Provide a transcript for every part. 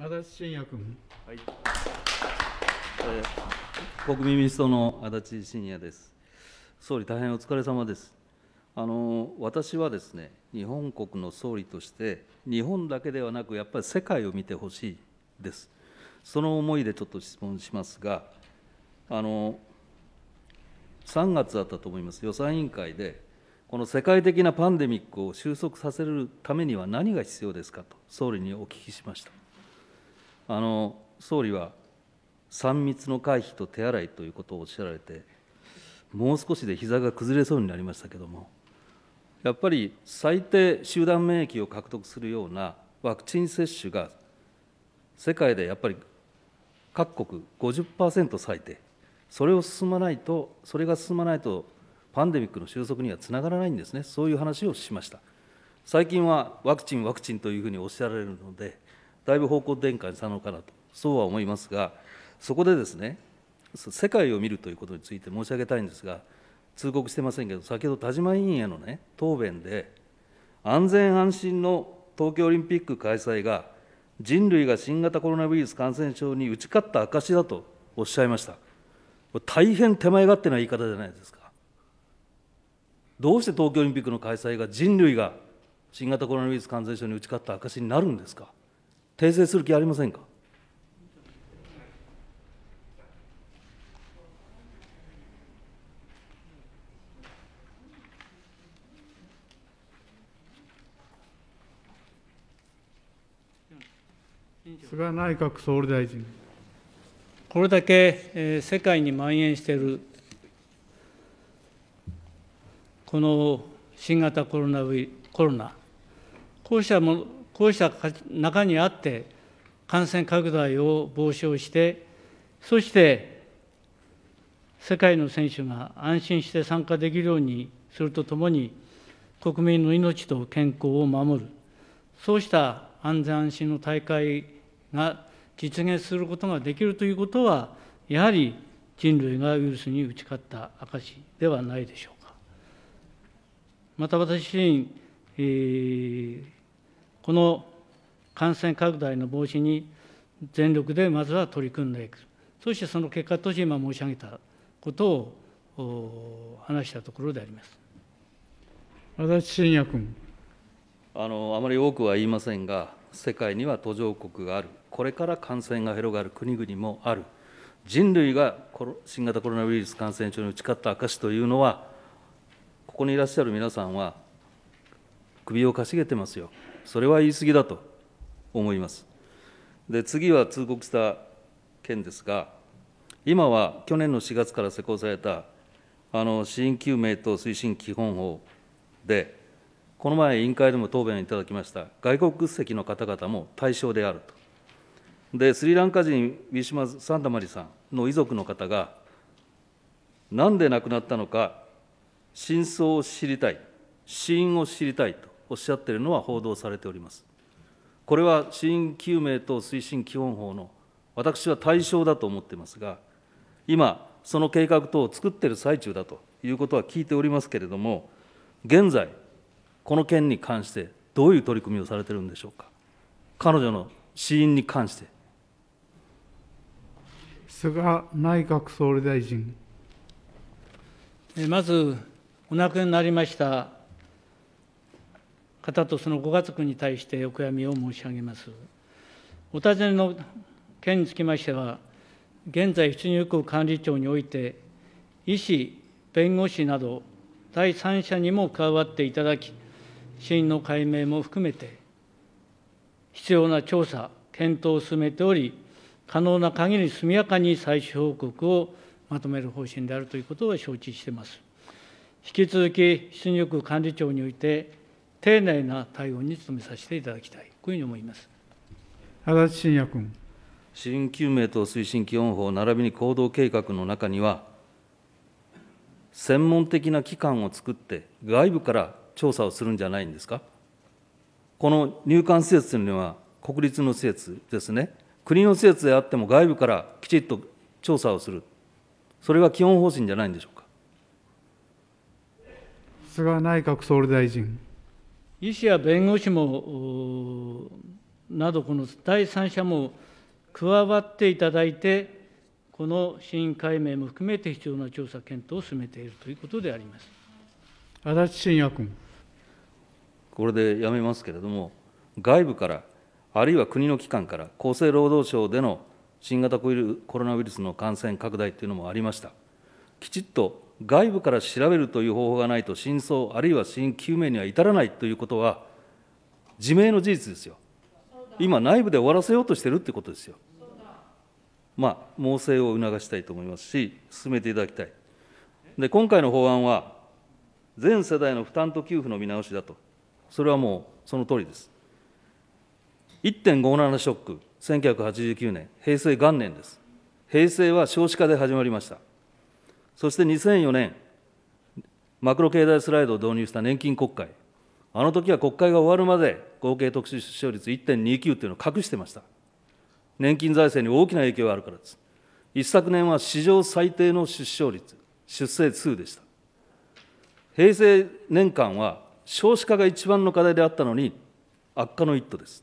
足立信也君。はい。国民民主党の足立信也です。総理、大変お疲れ様です。あの私はですね、日本国の総理として、日本だけではなく、やっぱり世界を見てほしいです。その思いでちょっと質問しますが、あの3月だったと思います、予算委員会で、この世界的なパンデミックを収束させるためには何が必要ですかと、総理にお聞きしました。あの総理は3密の回避と手洗いということをおっしゃられて、もう少しで膝が崩れそうになりましたけれども、やっぱり最低集団免疫を獲得するようなワクチン接種が、世界でやっぱり各国50%最低、それを進まないと、それが進まないと、パンデミックの収束にはつながらないんですね、そういう話をしました。最近はワクチン、ワクチンというふうにおっしゃられるので、だいぶ方向転換したのかなとそうは思いますがそこでですね世界を見るということについて申し上げたいんですが通告してませんけど先ほど田島委員への、ね、答弁で安全安心の東京オリンピック開催が人類が新型コロナウイルス感染症に打ち勝った証だとおっしゃいました。大変手前勝手な言い方じゃないですか。どうして東京オリンピックの開催が人類が新型コロナウイルス感染症に打ち勝った証になるんですか。訂正する気ありませんか菅内閣総理大臣。これだけ、えー、世界に蔓延しているこの新型コロナウイコロナ、こうしたものこうした中にあって、感染拡大を防止をして、そして世界の選手が安心して参加できるようにするとともに、国民の命と健康を守る、そうした安全安心の大会が実現することができるということは、やはり人類がウイルスに打ち勝った証ではないでしょうか。また私自身、えーこの感染拡大の防止に全力でまずは取り組んでいく、そしてその結果として今申し上げたことを話したところであります足立信也君あの。あまり多くは言いませんが、世界には途上国がある、これから感染が広がる国々もある、人類が新型コロナウイルス感染症に打ち勝った証というのは、ここにいらっしゃる皆さんは、首をかしげてますよ。それは言い過ぎだと思います。で次は通告した件ですが、今は去年の4月から施行されたあの死因究明と推進基本法で、この前、委員会でも答弁いただきました、外国籍の方々も対象であると。で、スリランカ人、ウィシュマ・サンダマリさんの遺族の方が、なんで亡くなったのか、真相を知りたい、死因を知りたいとおっしゃっているのは報道されております。これは死因究明等推進基本法の私は対象だと思っていますが、今、その計画等を作っている最中だということは聞いておりますけれども、現在、この件に関してどういう取り組みをされているんでしょうか。彼女の死因に関して。菅内閣総理大臣。まず、お亡くなりになりました方とそのご家族に対してお悔やみを申し上げます。お尋ねの件につきましては、現在、出入国管理庁において、医師、弁護士など、第三者にも加わっていただき、死因の解明も含めて、必要な調査、検討を進めており、可能な限り速やかに最終報告をまとめる方針であるということを承知しています。引き続き、出入国管理庁において、丁寧な対応に努めさせていただきたい、こういうふうに思います足立信也君。死因救命等推進基本法並びに行動計画の中には、専門的な機関を作って、外部から調査をするんじゃないんですか。この入管施設というのは、国立の施設ですね、国の施設であっても外部からきちっと調査をする、それが基本方針じゃないんでしょうか。菅内閣総理大臣。医師や弁護士もなど、この第三者も加わっていただいて、この死因解明も含めて必要な調査検討を進めているということであります足立信也君。これでやめますけれども、外部から、あるいは国の機関から、厚生労働省での新型コロナウイルスの感染拡大というのもありました。きちっと外部から調べるという方法がないと、真相、あるいは真究明には至らないということは、自明の事実ですよ。今、内部で終わらせようとしてるってことですよ。まあ、猛省を促したいと思いますし、進めていただきたい。で、今回の法案は、全世代の負担と給付の見直しだと、それはもうその通りです。1.57ショック、1989年、平成元年です。平成は少子化で始まりました。そして2004年、マクロ経済スライドを導入した年金国会、あの時は国会が終わるまで合計特殊出生率1.29というのを隠してました。年金財政に大きな影響があるからです。一昨年は史上最低の出生率、出生数でした。平成年間は少子化が一番の課題であったのに、悪化の一途です。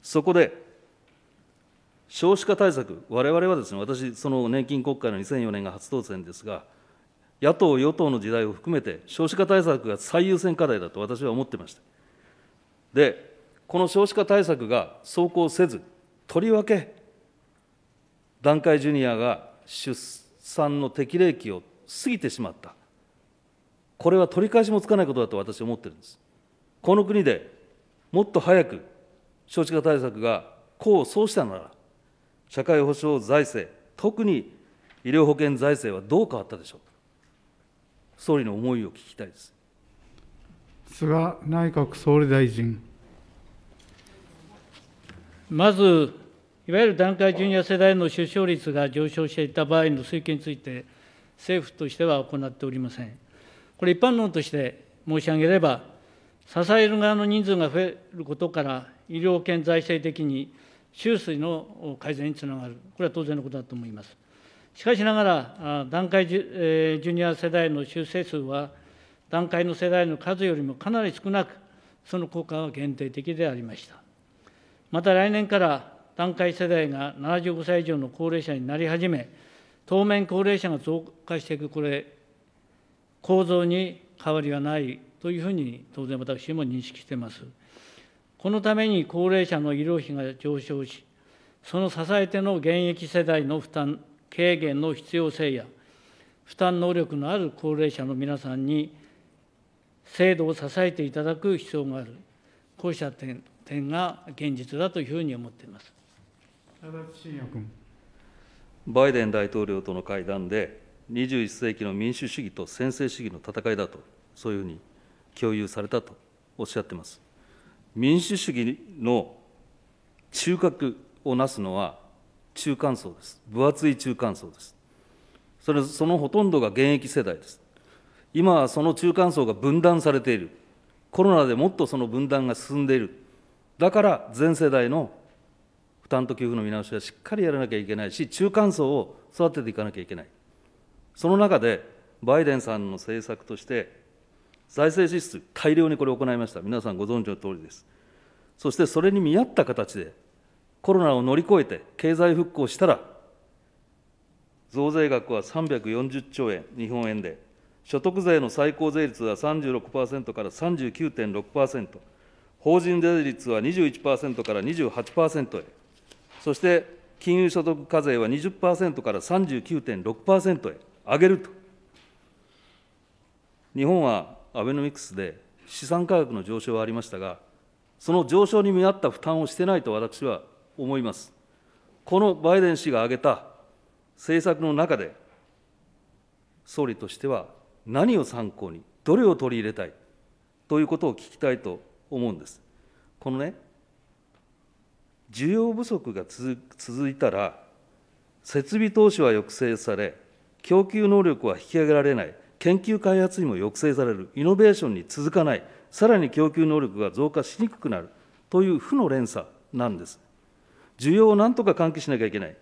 そこで少子化対策、われわれはですね、私、その年金国会の2004年が初当選ですが、野党、与党の時代を含めて、少子化対策が最優先課題だと私は思ってました。で、この少子化対策が走行せず、とりわけ、団塊ジュニアが出産の適齢期を過ぎてしまった、これは取り返しもつかないことだと私は思ってるんです。この国でもっと早く少子化対策が功を奏したなら、社会保障財政、特に医療保険財政はどう変わったでしょう総理の思いを聞きたいです。菅内閣総理大臣。まず、いわゆる団塊ジュニア世代の出生率が上昇していた場合の推計について、政府としては行っておりません。これ、一般論として申し上げれば、支える側の人数が増えることから、医療保険財政的に収水の改善につながる、これは当然のことだと思います。しかしながら、団塊ジュ,、えー、ジュニア世代の修正数は、団塊の世代の数よりもかなり少なく、その効果は限定的でありました。また来年から団塊世代が75歳以上の高齢者になり始め、当面高齢者が増加していくこれ、構造に変わりはないというふうに当然私も認識しています。このために高齢者の医療費が上昇し、その支えての現役世代の負担軽減の必要性や、負担能力のある高齢者の皆さんに、制度を支えていただく必要がある、こうした点点が現実だというふうに思っています。バイデン大統領との会談で、21世紀の民主主義と専制主義の戦いだと、そういうふうに共有されたとおっしゃってます。民主主義の中核をなすのは中間層です。分厚い中間層です。それそのほとんどが現役世代です。今はその中間層が分断されている。コロナでもっとその分断が進んでいる。だから全世代の負担と給付の見直しはしっかりやらなきゃいけないし、中間層を育てていかなきゃいけない。その中で、バイデンさんの政策として、財政支出、大量にこれを行いました。皆さんご存知の通りです。そしてそれに見合った形で、コロナを乗り越えて経済復興したら、増税額は340兆円、日本円で、所得税の最高税率は36%から39.6%、法人税率は21%から28%へ、そして金融所得課税は20%から39.6%へ上げると。日本はアベノミクスで資産価格の上昇はありましたが、その上昇に見合った負担をしてないと私は思います。このバイデン氏が挙げた政策の中で、総理としては何を参考に、どれを取り入れたいということを聞きたいと思うんです。このね、需要不足が続いたら、設備投資は抑制され、供給能力は引き上げられない。研究開発にも抑制される、イノベーションに続かない、さらに供給能力が増加しにくくなるという負の連鎖なんです。需要をなんとか喚起しなきゃいけない。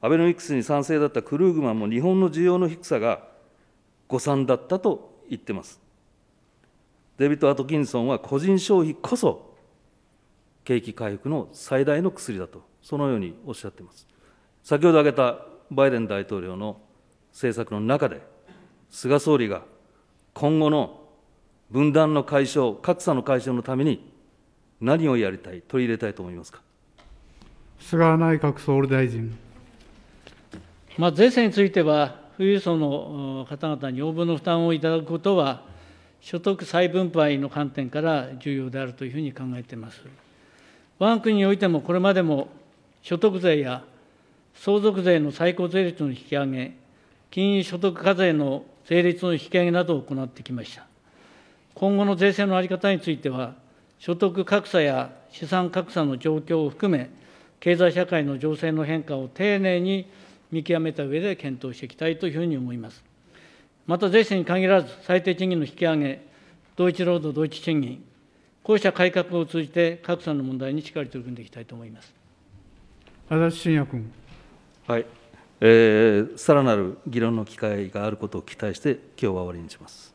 アベノミクスに賛成だったクルーグマンも日本の需要の低さが誤算だったと言ってます。デビッド・アトキンソンは個人消費こそ景気回復の最大の薬だと、そのようにおっしゃっています。先ほど挙げたバイデン大統領の政策の中で、菅総理が今後の分断の解消、格差の解消のために、何をやりたい、取り入れたいと思いますか菅内閣総理大臣。まあ、税制については、富裕層の方々に応募の負担をいただくことは、所得再分配の観点から重要であるというふうに考えています。我が国においても、これまでも所得税や相続税の最高税率の引き上げ、金融所得課税の税率の引き上げなどを行ってきました。今後の税制の在り方については、所得格差や資産格差の状況を含め、経済社会の情勢の変化を丁寧に見極めた上で検討していきたいというふうに思います。また税制に限らず、最低賃金の引き上げ、同一労働同一賃金、こうした改革を通じて格差の問題にしっかり取り組んでいきたいと思います。足立信也君。はい、えー、さらなる議論の機会があることを期待して今日は終わりにします。